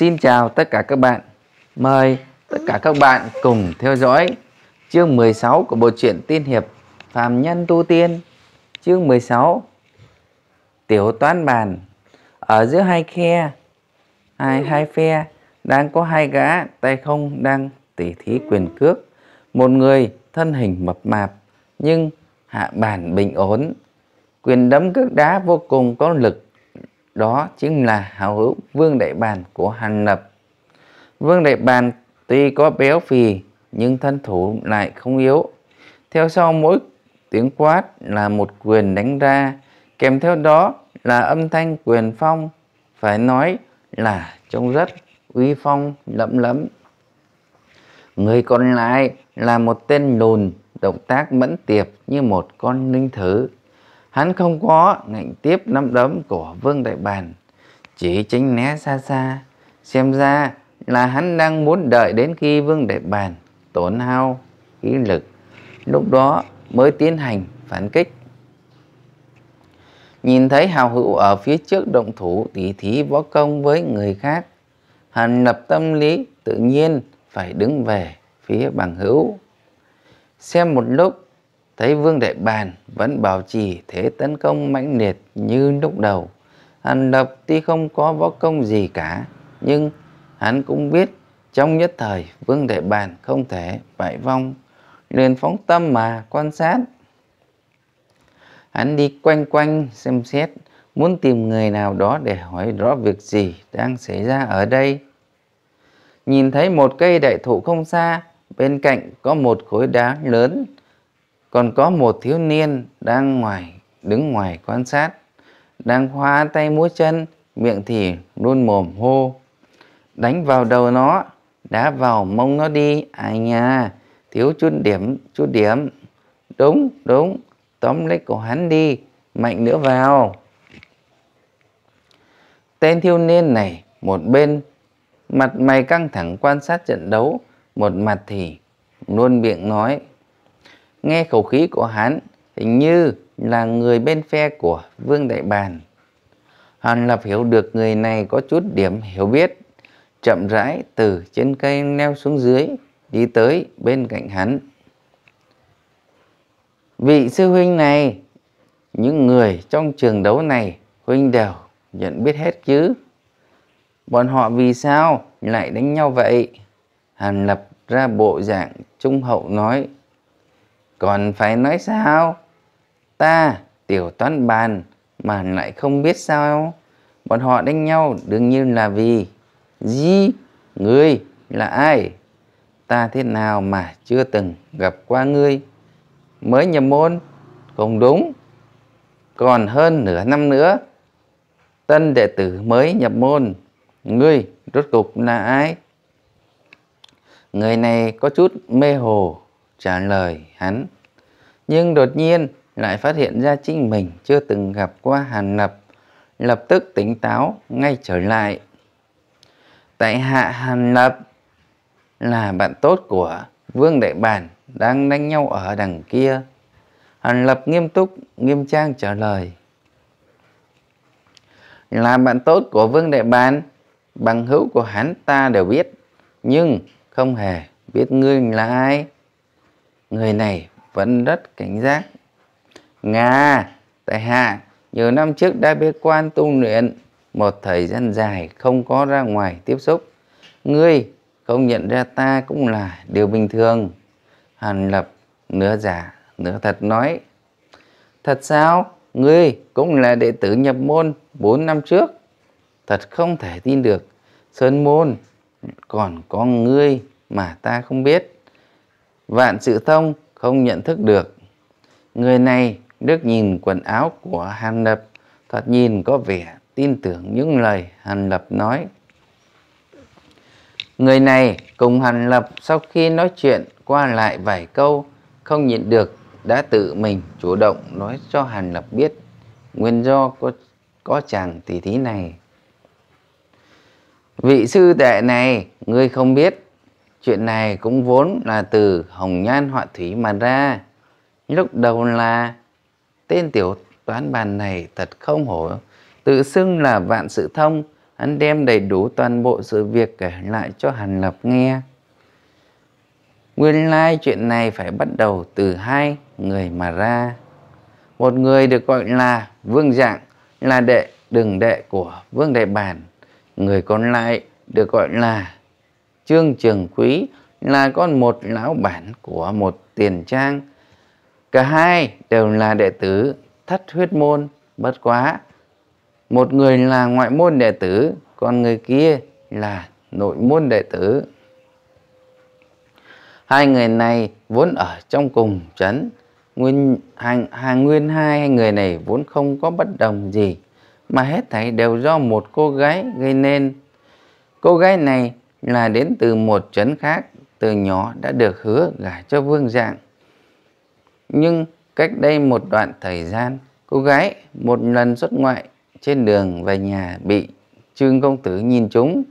Xin chào tất cả các bạn. Mời tất cả các bạn cùng theo dõi chương 16 của bộ truyện Tiên hiệp Phàm nhân tu tiên. Chương 16 Tiểu toán bàn ở giữa hai khe hai hai phe đang có hai gã tay không đang tỉ thí quyền cước. Một người thân hình mập mạp nhưng hạ bản bình ổn, quyền đấm cước đá vô cùng có lực đó chính là hào hữu Vương Đại Bàn của Hàn Lập. Vương Đại Bàn tuy có béo phì nhưng thân thủ lại không yếu. Theo sau mỗi tiếng quát là một quyền đánh ra, kèm theo đó là âm thanh quyền phong, phải nói là trông rất uy phong lẫm lẫm. Người còn lại là một tên lùn, động tác mẫn tiệp như một con linh thử hắn không có ngạnh tiếp nắm đấm của vương đại bàn chỉ tránh né xa xa xem ra là hắn đang muốn đợi đến khi vương đại bàn tổn hao khí lực lúc đó mới tiến hành phản kích nhìn thấy hào hữu ở phía trước động thủ tỉ thí võ công với người khác hắn lập tâm lý tự nhiên phải đứng về phía bằng hữu xem một lúc thấy Vương Đại Bàn vẫn bảo trì thế tấn công mãnh liệt như lúc đầu. Hàn Lập tuy không có võ công gì cả, nhưng hắn cũng biết trong nhất thời Vương Đại Bàn không thể bại vong, liền phóng tâm mà quan sát. Hắn đi quanh quanh xem xét, muốn tìm người nào đó để hỏi rõ việc gì đang xảy ra ở đây. Nhìn thấy một cây đại thụ không xa, bên cạnh có một khối đá lớn còn có một thiếu niên đang ngoài đứng ngoài quan sát đang khoa tay múa chân miệng thì luôn mồm hô đánh vào đầu nó đá vào mông nó đi ai nha thiếu chút điểm chút điểm đúng đúng tóm lấy cổ hắn đi mạnh nữa vào tên thiếu niên này một bên mặt mày căng thẳng quan sát trận đấu một mặt thì luôn miệng nói Nghe khẩu khí của hắn, hình như là người bên phe của Vương Đại Bàn. Hàn Lập hiểu được người này có chút điểm hiểu biết, chậm rãi từ trên cây leo xuống dưới, đi tới bên cạnh hắn. Vị sư huynh này, những người trong trường đấu này, huynh đều nhận biết hết chứ. Bọn họ vì sao lại đánh nhau vậy? Hàn Lập ra bộ dạng trung hậu nói còn phải nói sao ta tiểu toán bàn mà lại không biết sao bọn họ đánh nhau đương nhiên là vì di ngươi là ai ta thế nào mà chưa từng gặp qua ngươi mới nhập môn không đúng còn hơn nửa năm nữa tân đệ tử mới nhập môn ngươi rốt cục là ai người này có chút mê hồ trả lời hắn. Nhưng đột nhiên lại phát hiện ra chính mình chưa từng gặp qua Hàn Lập, lập tức tỉnh táo ngay trở lại. Tại hạ Hàn Lập là bạn tốt của Vương Đại Bản đang đánh nhau ở đằng kia. Hàn Lập nghiêm túc, nghiêm trang trả lời. Là bạn tốt của Vương Đại Bản, bằng hữu của hắn ta đều biết, nhưng không hề biết ngươi là ai người này vẫn rất cảnh giác. Nga, tại hạ, nhiều năm trước đã bế quan tu luyện, một thời gian dài không có ra ngoài tiếp xúc. Ngươi không nhận ra ta cũng là điều bình thường. Hàn Lập nửa giả, nửa thật nói. Thật sao? Ngươi cũng là đệ tử nhập môn bốn năm trước. Thật không thể tin được. Sơn môn còn có ngươi mà ta không biết vạn sự thông không nhận thức được. Người này Đức nhìn quần áo của Hàn Lập, thoạt nhìn có vẻ tin tưởng những lời Hàn Lập nói. Người này cùng Hàn Lập sau khi nói chuyện qua lại vài câu, không nhận được đã tự mình chủ động nói cho Hàn Lập biết nguyên do có có chàng tỷ thí này. Vị sư đệ này, ngươi không biết, Chuyện này cũng vốn là từ hồng nhan họa thủy mà ra. Lúc đầu là tên tiểu toán bàn này thật không hổ. Tự xưng là vạn sự thông, hắn đem đầy đủ toàn bộ sự việc kể lại cho Hàn Lập nghe. Nguyên lai like, chuyện này phải bắt đầu từ hai người mà ra. Một người được gọi là Vương Dạng, là đệ đường đệ của Vương Đại Bản. Người còn lại được gọi là Trương Trường Quý là con một lão bản của một tiền trang. Cả hai đều là đệ tử thất huyết môn, bất quá. Một người là ngoại môn đệ tử, còn người kia là nội môn đệ tử. Hai người này vốn ở trong cùng trấn. Nguyên, hàng, hàng nguyên hai người này vốn không có bất đồng gì, mà hết thảy đều do một cô gái gây nên. Cô gái này là đến từ một trấn khác từ nhỏ đã được hứa gả cho vương dạng. Nhưng cách đây một đoạn thời gian, cô gái một lần xuất ngoại trên đường về nhà bị Trương Công Tử nhìn trúng.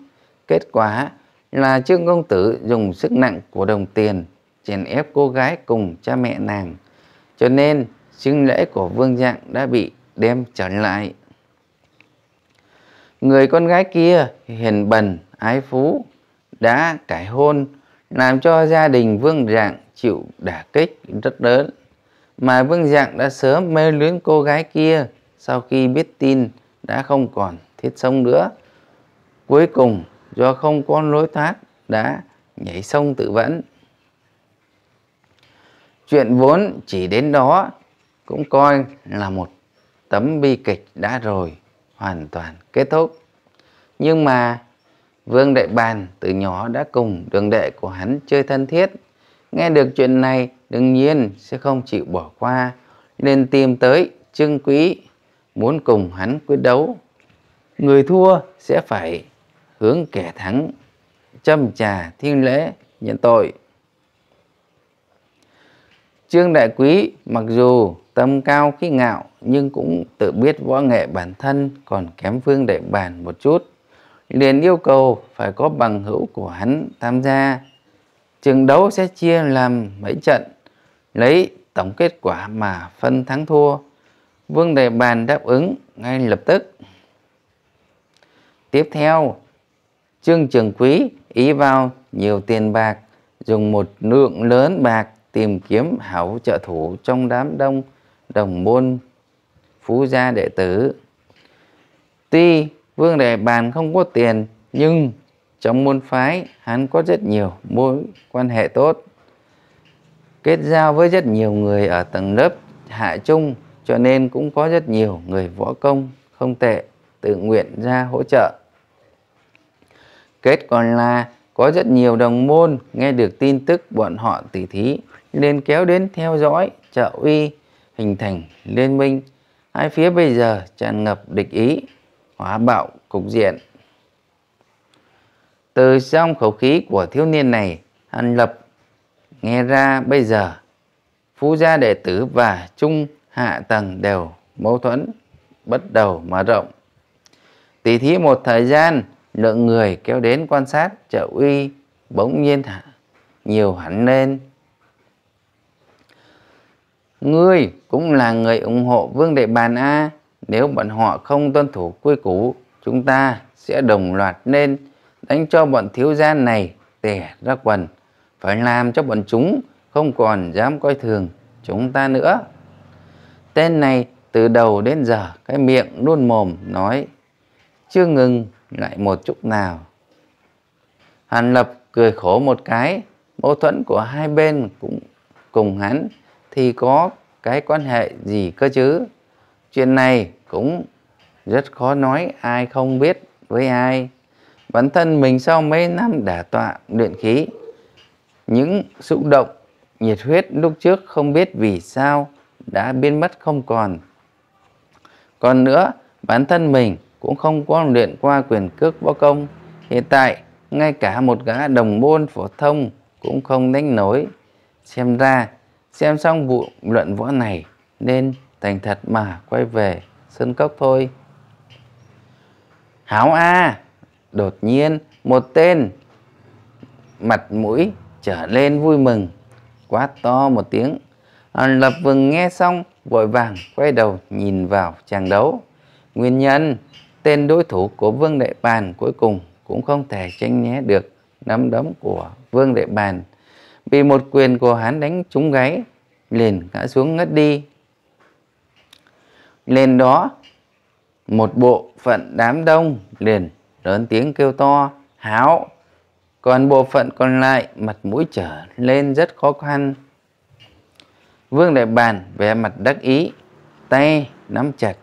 Kết quả là Trương Công Tử dùng sức nặng của đồng tiền chèn ép cô gái cùng cha mẹ nàng. Cho nên, sinh lễ của Vương Dạng đã bị đem trở lại. Người con gái kia hiền bần, ái phú, đã cải hôn làm cho gia đình Vương Dạng chịu đả kích rất lớn. Mà Vương Dạng đã sớm mê luyến cô gái kia sau khi biết tin đã không còn thiết sông nữa. Cuối cùng do không có lối thoát đã nhảy sông tự vẫn. Chuyện vốn chỉ đến đó cũng coi là một tấm bi kịch đã rồi hoàn toàn kết thúc. Nhưng mà Vương Đại Bàn từ nhỏ đã cùng đường đệ của hắn chơi thân thiết. Nghe được chuyện này đương nhiên sẽ không chịu bỏ qua nên tìm tới Trương Quý muốn cùng hắn quyết đấu. Người thua sẽ phải hướng kẻ thắng châm trà thiên lễ nhận tội. Trương Đại Quý mặc dù tâm cao khí ngạo nhưng cũng tự biết võ nghệ bản thân còn kém Vương Đại Bàn một chút liền yêu cầu phải có bằng hữu của hắn tham gia. Trận đấu sẽ chia làm mấy trận, lấy tổng kết quả mà phân thắng thua. Vương Đề Bàn đáp ứng ngay lập tức. Tiếp theo, Trương Trường Quý ý vào nhiều tiền bạc, dùng một lượng lớn bạc tìm kiếm hảo trợ thủ trong đám đông đồng môn phú gia đệ tử. Tuy Vương Đề Bàn không có tiền nhưng trong môn phái hắn có rất nhiều mối quan hệ tốt. Kết giao với rất nhiều người ở tầng lớp hạ trung cho nên cũng có rất nhiều người võ công không tệ tự nguyện ra hỗ trợ. Kết còn là có rất nhiều đồng môn nghe được tin tức bọn họ tỉ thí nên kéo đến theo dõi trợ uy hình thành liên minh hai phía bây giờ tràn ngập địch ý hóa bạo cục diện. Từ trong khẩu khí của thiếu niên này, Hàn Lập nghe ra bây giờ, Phú gia đệ tử và trung hạ tầng đều mâu thuẫn, bắt đầu mở rộng. Tỷ thí một thời gian, lượng người kéo đến quan sát trợ uy bỗng nhiên thả nhiều hẳn lên. Ngươi cũng là người ủng hộ Vương Đệ Bàn A, nếu bọn họ không tuân thủ quy củ, chúng ta sẽ đồng loạt nên đánh cho bọn thiếu gia này tẻ ra quần, phải làm cho bọn chúng không còn dám coi thường chúng ta nữa. Tên này từ đầu đến giờ cái miệng luôn mồm nói, chưa ngừng lại một chút nào. Hàn Lập cười khổ một cái, mâu thuẫn của hai bên cũng cùng hắn thì có cái quan hệ gì cơ chứ? Chuyện này cũng rất khó nói ai không biết với ai bản thân mình sau mấy năm đả tọa luyện khí những xúc động nhiệt huyết lúc trước không biết vì sao đã biến mất không còn còn nữa bản thân mình cũng không có luyện qua quyền cước võ công hiện tại ngay cả một gã đồng môn phổ thông cũng không đánh nổi xem ra xem xong vụ luận võ này nên thành thật mà quay về sơn cốc thôi háo a đột nhiên một tên mặt mũi trở lên vui mừng quát to một tiếng Hàn Lập Vừng nghe xong vội vàng quay đầu nhìn vào chàng đấu. Nguyên nhân, tên đối thủ của Vương đệ Bàn cuối cùng cũng không thể tranh né được nắm đấm của Vương đệ Bàn. Bị một quyền của hắn đánh trúng gáy, liền ngã xuống ngất đi lên đó một bộ phận đám đông liền lớn tiếng kêu to háo còn bộ phận còn lại mặt mũi trở lên rất khó khăn vương đại bàn vẻ mặt đắc ý tay nắm chặt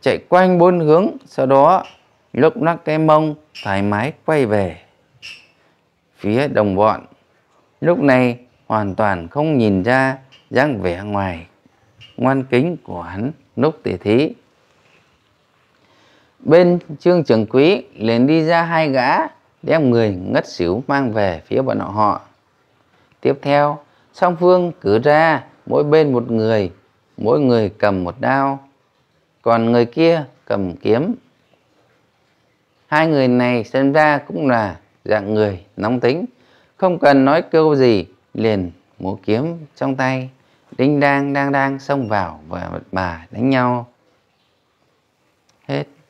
chạy quanh bốn hướng sau đó lúc lắc cái mông thoải mái quay về phía đồng bọn lúc này hoàn toàn không nhìn ra dáng vẻ ngoài ngoan kính của hắn lúc tỉ thí. Bên trương trưởng quý liền đi ra hai gã đem người ngất xỉu mang về phía bọn họ. Tiếp theo, song phương cử ra mỗi bên một người, mỗi người cầm một đao, còn người kia cầm kiếm. Hai người này xem ra cũng là dạng người nóng tính, không cần nói câu gì liền múa kiếm trong tay đinh đang đang đang xông vào và bà đánh nhau hết